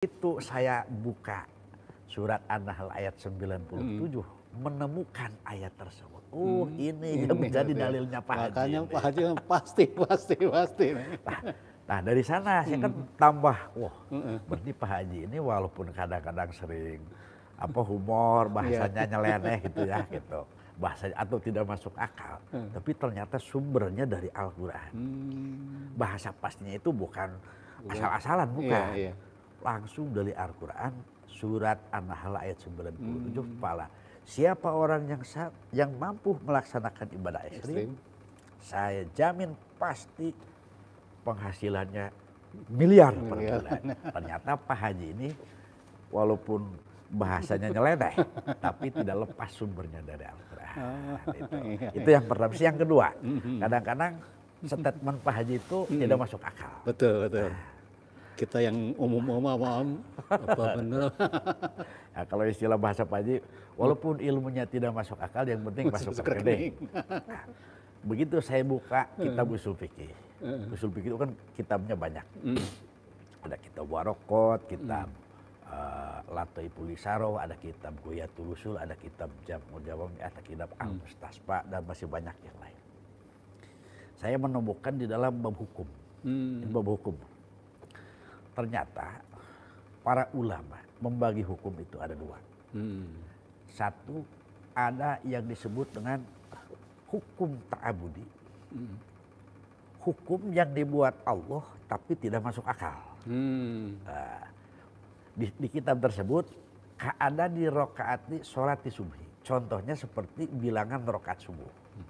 Itu saya buka surat An-Nahl ayat 97 hmm. menemukan ayat tersebut. Oh, ini, ini yang menjadi ini. dalilnya Pak Haji. Makanya Pak Haji pasti pasti pasti. Nah, nah dari sana hmm. saya kan hmm. tambah, wah, hmm. berarti Pak Haji ini walaupun kadang-kadang sering apa humor iya. bahasanya nyeleneh gitu ya gitu bahasa atau tidak masuk akal, hmm. tapi ternyata sumbernya dari Al-Qur'an. Hmm. Bahasa pastinya itu bukan asal-asalan bukan. Yeah, yeah langsung dari Al-Quran surat An-Nahl ayat 97 hmm. pala. Siapa orang yang yang mampu melaksanakan ibadah ekstrim, saya jamin pasti penghasilannya miliar, miliar. per bulan. Ternyata Pak Haji ini walaupun bahasanya nyeleneh, tapi tidak lepas sumbernya dari Al-Quran. Ah, nah, itu. Iya. itu yang pertama. Yang kedua, hmm, hmm. kadang-kadang statement Pak Haji itu hmm. tidak masuk akal. Betul, betul. Nah, kita yang umum-umum apa benar. Nah, ya, kalau istilah bahasa Panji, walaupun ilmunya tidak masuk akal, yang penting masuk, masuk Nah, begitu saya buka eh. kitab usul fikih. Eh. Usul fikih itu kan kitabnya banyak. Hmm. Ada kitab Warokot, kitab uh, eh, Latoi Pulisaro, ada kitab Goya Tulusul, ada kitab Jamu Jawam, ada kitab hmm. dan masih banyak yang lain. Saya menemukan di dalam bab hukum. Hmm. Bab hukum ternyata para ulama membagi hukum itu ada dua. Hmm. Satu ada yang disebut dengan hukum ta'abudi. Hmm. Hukum yang dibuat Allah tapi tidak masuk akal. Hmm. Nah, di, di kitab tersebut ada di rokaatni sholat di subuh. Contohnya seperti bilangan rokaat subuh. Hmm.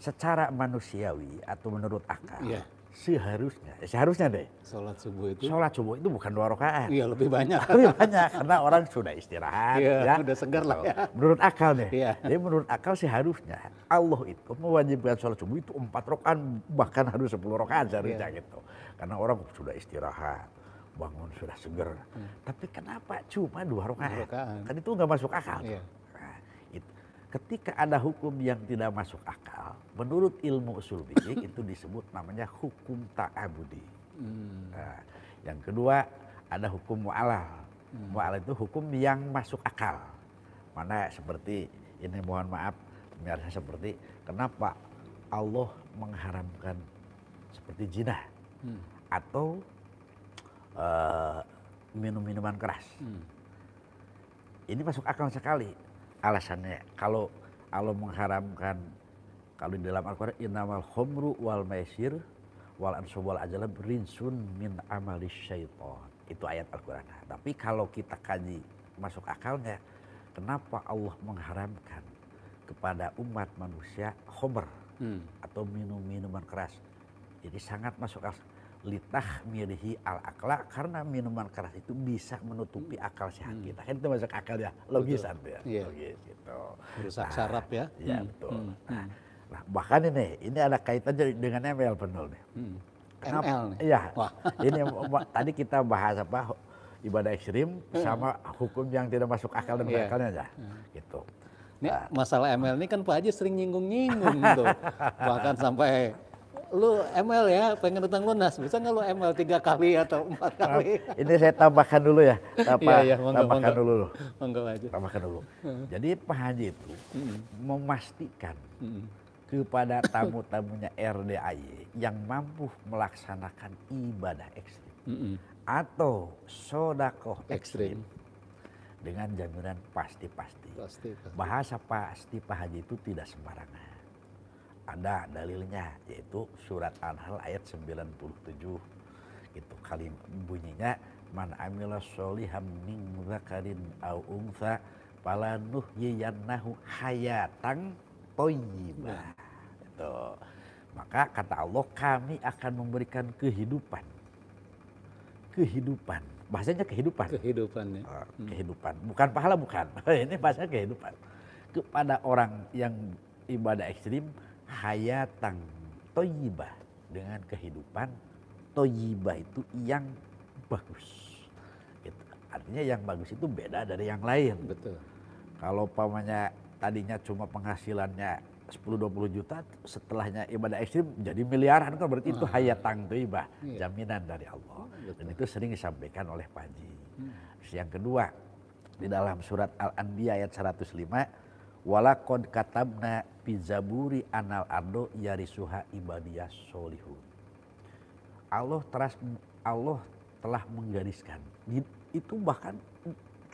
Secara manusiawi atau menurut akal, yeah seharusnya eh, seharusnya deh sholat subuh itu sholat subuh itu bukan dua rakaat iya lebih banyak lebih banyak karena orang sudah istirahat iya, ya sudah segar lah gitu. ya. menurut akal deh iya. jadi menurut akal seharusnya Allah itu mewajibkan sholat subuh itu empat rakaat bahkan harus sepuluh rakaat seharusnya iya. gitu karena orang sudah istirahat bangun sudah segar hmm. tapi kenapa cuma dua rakaat kan itu nggak masuk akal iya. Tuh ketika ada hukum yang tidak masuk akal, menurut ilmu usul fikih itu disebut namanya hukum ta'abudi. Hmm. Nah, yang kedua ada hukum mu'alah. Hmm. Mu'alah itu hukum yang masuk akal. Mana seperti ini mohon maaf misalnya seperti kenapa Allah mengharamkan seperti jinah hmm. atau uh, eh, minum minuman keras. Hmm. Ini masuk akal sekali alasannya kalau Allah mengharamkan kalau di dalam Al-Qur'an innamal khomru wal maisir wal ansub wal ajalab rinsun min amali syaitan. Itu ayat Al-Qur'an. Tapi kalau kita kaji masuk akalnya kenapa Allah mengharamkan kepada umat manusia khomer hmm. atau minum minuman keras. Jadi sangat masuk akal litah mirhi al akla karena minuman keras itu bisa menutupi hmm. akal sehat hmm. kita kan itu masuk akal ya logis ya yeah. Oh, logis gitu rusak ya. nah, ya ya hmm. betul hmm. Nah, hmm. nah, bahkan ini ini ada kaitannya dengan ML penul nih hmm. Kenapa? ML nih iya ini tadi kita bahas apa ibadah ekstrim hmm. sama hukum yang tidak masuk akal dan yeah. Iya. akalnya ya hmm. gitu nah. masalah ML ini kan Pak Haji sering nyinggung-nyinggung tuh bahkan sampai lu ML ya, pengen utang lunas, bisa nggak lu ML tiga kali atau empat kali? Ini saya tambahkan dulu ya, Tapa, iya, iya, monggo, tambahkan monggo. dulu. Monggo aja. Tambahkan dulu. Hmm. Jadi Pak Haji itu hmm memastikan hmm kepada tamu-tamunya RDAY yang mampu melaksanakan ibadah ekstrim hmm atau sodako ekstrim, ekstrim dengan jaminan pasti-pasti. Pasti, pasti. Bahasa pasti Pak Haji itu tidak sembarangan ada dalilnya yaitu surat an nahl ayat 97 gitu kali bunyinya man amila solihan min zakarin au unsa fala nuhyiyannahu hayatan thayyibah nah. itu maka kata Allah kami akan memberikan kehidupan kehidupan bahasanya kehidupan kehidupan ya. Ah, hmm. kehidupan bukan pahala bukan ini bahasa kehidupan kepada orang yang ibadah ekstrim hayatang toyibah dengan kehidupan toyibah itu yang bagus. Gitu. artinya yang bagus itu beda dari yang lain. Betul. Kalau pamannya tadinya cuma penghasilannya 10-20 juta, setelahnya ibadah ekstrim jadi miliaran kan berarti itu ah. hayatang toyibah, iya. jaminan dari Allah. Iya, Dan itu sering disampaikan oleh Panji. Hmm. Yang kedua, di dalam surat Al-Anbiya ayat 105, Walakon katabna pizaburi anal ardo yarisuha ibadiyah solihun. Allah teras Allah telah menggariskan. Itu bahkan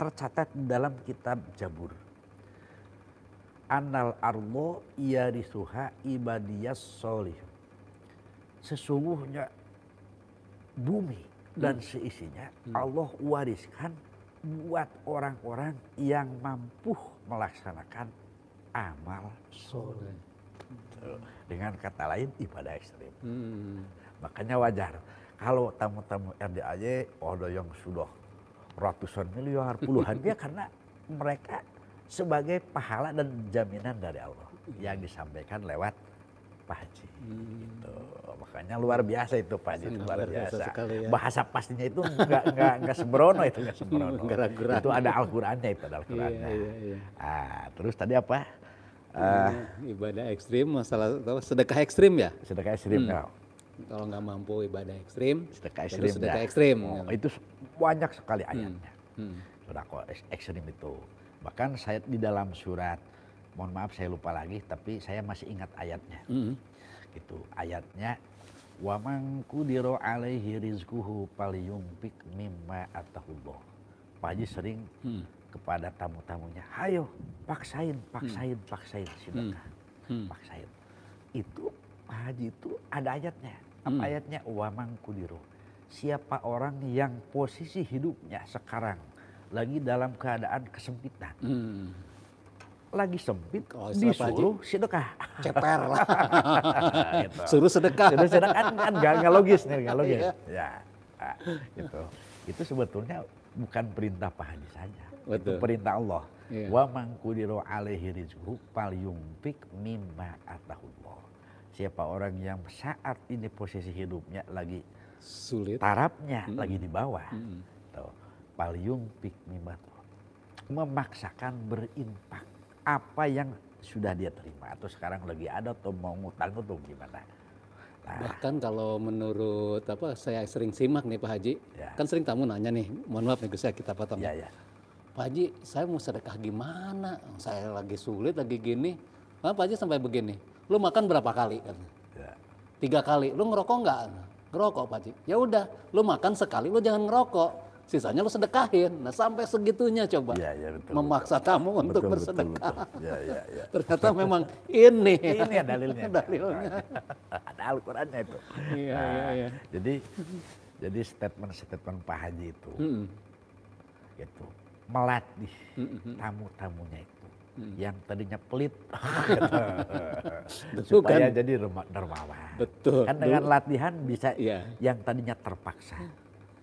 tercatat dalam kitab Jabur. Anal ardo yarisuha ibadiyah solihu. Sesungguhnya bumi dan hmm. seisinya Allah wariskan buat orang-orang yang mampu melaksanakan amal soleh. Dengan kata lain ibadah ekstrim. Hmm. Makanya wajar kalau tamu-tamu RDAY ada yang sudah ratusan miliar, puluhan dia karena mereka sebagai pahala dan jaminan dari Allah yang disampaikan lewat Pak Haji. Hmm. Yang luar biasa itu Pak luar biasa, biasa ya. bahasa pastinya itu nggak nggak nggak sembrono itu nggak sembrono itu ada Al-Qur'annya itu ada Al-Qur'annya iya, iya, iya. Ah, terus tadi apa uh, ibadah ekstrim masalah sedekah ekstrim ya sedekah ekstrim hmm. Ya. kalau nggak mampu ibadah ekstrim sedekah ya ekstrim sedekah ya. ekstrim oh, itu banyak sekali hmm. ayatnya hmm. Hmm. sedekah ekstrim itu bahkan saya di dalam surat mohon maaf saya lupa lagi tapi saya masih ingat ayatnya hmm. gitu ayatnya Wa man kudiro alaihi rizquhu falyumpik mimma atahullah. Pak Haji sering hmm. kepada tamu-tamunya, "Hayo, paksain, paksain, hmm. paksain hmm. silakan." Hmm. Hmm. Paksain. Itu Pak Haji itu ada ayatnya. Apa hmm. ayatnya? Wa man kudiro. Siapa orang yang posisi hidupnya sekarang lagi dalam keadaan kesempitan. Hmm lagi sempit oh, disuruh Haji, sedekah. Ceper lah. gitu. Suruh sedekah. Suruh sedekah kan, kan logis nih, nggak logis. Iya. ya. Nah, gitu. Itu sebetulnya bukan perintah Pak Haji saja. Betul. Itu perintah Allah. iya. Wa mangkudiro alaihi rizqu pal yumpik mimma atahullah. Siapa orang yang saat ini posisi hidupnya lagi sulit, tarafnya -hmm. lagi di bawah. Mm -hmm. Tuh. Fal yumpik mimma Memaksakan berimpak apa yang sudah dia terima atau sekarang lagi ada atau mau ngutang atau gimana. Nah. Bahkan kalau menurut apa saya sering simak nih Pak Haji, ya. kan sering tamu nanya nih, mohon maaf nih saya kita potong. Ya, ya. Pak Haji, saya mau sedekah gimana? Saya lagi sulit, lagi gini. Nah, Pak Haji sampai begini, lu makan berapa kali? Ya. Tiga kali. Lu ngerokok nggak? Ngerokok Pak Haji. Ya udah, lu makan sekali, lu jangan ngerokok sisanya lo sedekahin. Nah sampai segitunya coba ya, ya, betul, memaksa betul. tamu betul, untuk betul, bersedekah. Betul, betul. Ya, ya, ya. Ternyata memang ini. Ini ya dalilnya. dalilnya. Ada Al-Qurannya itu. Iya, nah, iya, iya. Jadi jadi statement-statement Pak Haji itu, mm itu melatih tamu-tamunya itu hmm. yang tadinya pelit gitu. supaya kan? jadi dermawan. Betul. Kan dengan Duh. latihan bisa yeah. yang tadinya terpaksa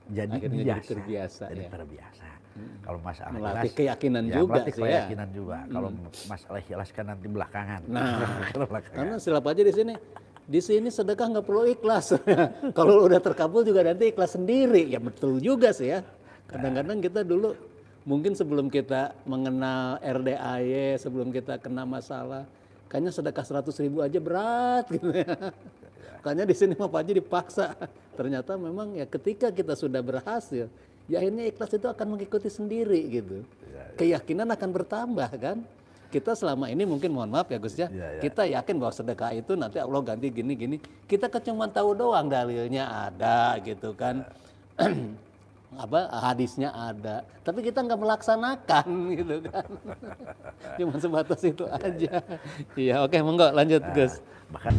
jadi Akhirnya biasa. Jadi terbiasa. Jadi ya. terbiasa. Hmm. Kalau masalah melatih ikhlas, keyakinan ya, juga melatih keyakinan ya. juga. Hmm. Kalau masalah Ahlas kan nanti belakangan. Nah, belakangan. karena silap aja di sini. Di sini sedekah nggak perlu ikhlas. Kalau udah terkabul juga nanti ikhlas sendiri. Ya betul juga sih ya. Kadang-kadang kita dulu mungkin sebelum kita mengenal RDAY, sebelum kita kena masalah, kayaknya sedekah 100 ribu aja berat gitu ya. Makanya di sini Pak Haji dipaksa. Ternyata memang ya ketika kita sudah berhasil, ya akhirnya ikhlas itu akan mengikuti sendiri gitu. Iya, iya. Keyakinan akan bertambah kan. Kita selama ini mungkin mohon maaf ya Gus ya, ya, ya. kita yakin bahwa sedekah itu nanti Allah ganti gini-gini. Kita cuma tahu doang dalilnya ada gitu kan. Ya. apa hadisnya ada, tapi kita nggak melaksanakan hmm, gitu kan. Cuma sebatas itu aja. Iya, oke, monggo lanjut, nah, Gus. Bahkan...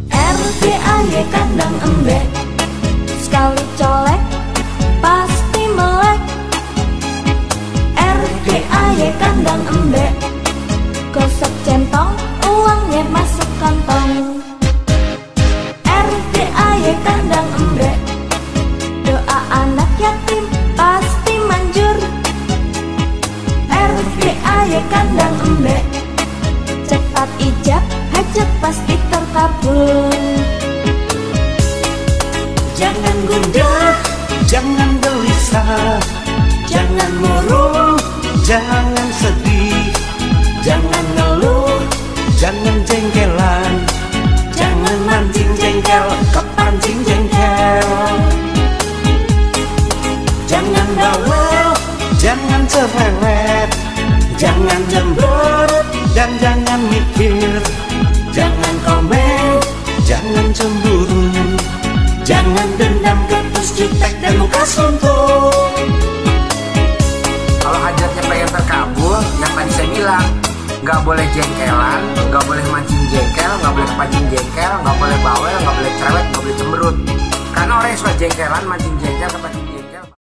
Jangan jengkelan Jangan mancing jengkel Kapan jing jengkel Jangan bawel Jangan cerewet Jangan cemberut Dan jangan mikir Jangan komen Jangan cemburu Jangan dendam ketus jutek dan muka suntuk nggak boleh jengkelan nggak boleh mancing jengkel nggak boleh pancing jengkel nggak boleh bawel nggak boleh cerewet nggak boleh cemberut karena orang yang suka jengkelan mancing jengkel kepancing